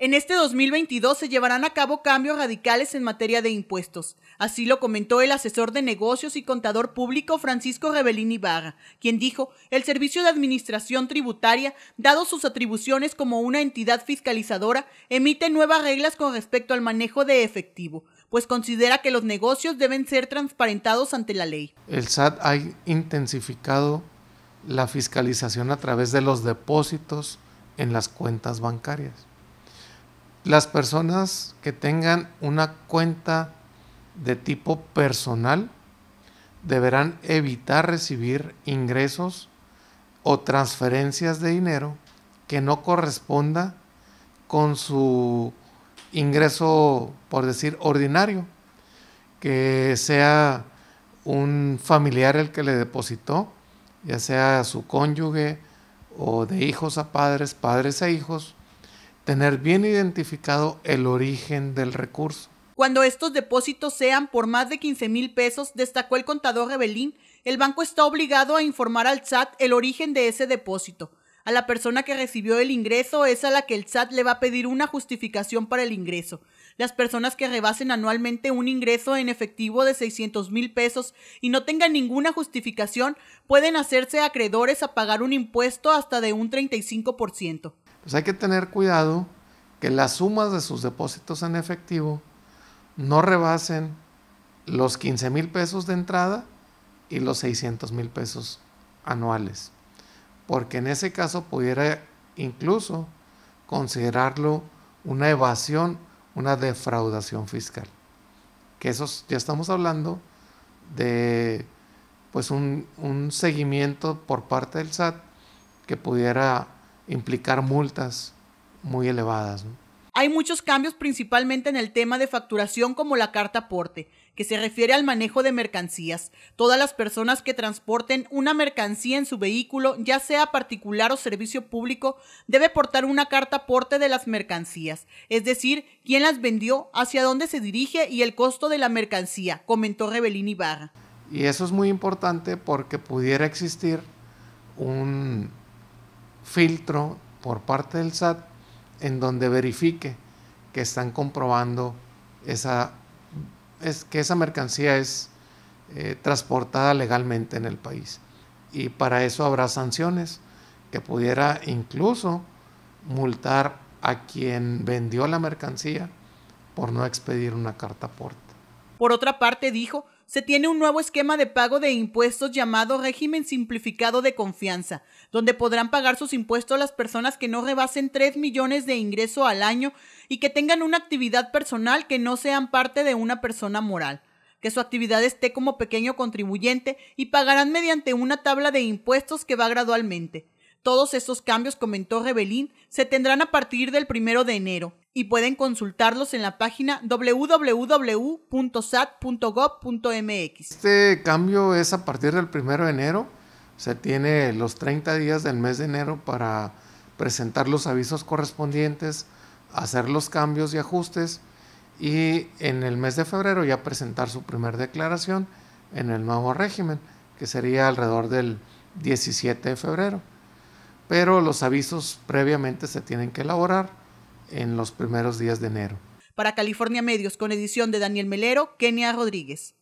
En este 2022 se llevarán a cabo cambios radicales en materia de impuestos. Así lo comentó el asesor de negocios y contador público Francisco Rebelín Vaga, quien dijo, el Servicio de Administración Tributaria, dado sus atribuciones como una entidad fiscalizadora, emite nuevas reglas con respecto al manejo de efectivo, pues considera que los negocios deben ser transparentados ante la ley. El SAT ha intensificado la fiscalización a través de los depósitos en las cuentas bancarias las personas que tengan una cuenta de tipo personal deberán evitar recibir ingresos o transferencias de dinero que no corresponda con su ingreso, por decir, ordinario, que sea un familiar el que le depositó, ya sea su cónyuge o de hijos a padres, padres a hijos, tener bien identificado el origen del recurso. Cuando estos depósitos sean por más de 15 mil pesos, destacó el contador Rebelín, el banco está obligado a informar al SAT el origen de ese depósito. A la persona que recibió el ingreso es a la que el SAT le va a pedir una justificación para el ingreso. Las personas que rebasen anualmente un ingreso en efectivo de 600 mil pesos y no tengan ninguna justificación pueden hacerse acreedores a pagar un impuesto hasta de un 35% pues hay que tener cuidado que las sumas de sus depósitos en efectivo no rebasen los 15 mil pesos de entrada y los 600 mil pesos anuales. Porque en ese caso pudiera incluso considerarlo una evasión, una defraudación fiscal. Que eso ya estamos hablando de pues un seguimiento por parte del SAT que pudiera implicar multas muy elevadas. Hay muchos cambios principalmente en el tema de facturación como la carta aporte, que se refiere al manejo de mercancías. Todas las personas que transporten una mercancía en su vehículo, ya sea particular o servicio público, debe portar una carta aporte de las mercancías, es decir, quién las vendió, hacia dónde se dirige y el costo de la mercancía, comentó Rebelín Ibarra. Y eso es muy importante porque pudiera existir un filtro por parte del SAT en donde verifique que están comprobando esa, es, que esa mercancía es eh, transportada legalmente en el país. Y para eso habrá sanciones que pudiera incluso multar a quien vendió la mercancía por no expedir una carta aporte. Por otra parte, dijo se tiene un nuevo esquema de pago de impuestos llamado régimen simplificado de confianza, donde podrán pagar sus impuestos las personas que no rebasen 3 millones de ingreso al año y que tengan una actividad personal que no sean parte de una persona moral, que su actividad esté como pequeño contribuyente y pagarán mediante una tabla de impuestos que va gradualmente. Todos estos cambios, comentó Rebelín, se tendrán a partir del primero de enero y pueden consultarlos en la página www.sat.gov.mx. Este cambio es a partir del primero de enero. Se tiene los 30 días del mes de enero para presentar los avisos correspondientes, hacer los cambios y ajustes y en el mes de febrero ya presentar su primera declaración en el nuevo régimen, que sería alrededor del 17 de febrero pero los avisos previamente se tienen que elaborar en los primeros días de enero. Para California Medios, con edición de Daniel Melero, Kenia Rodríguez.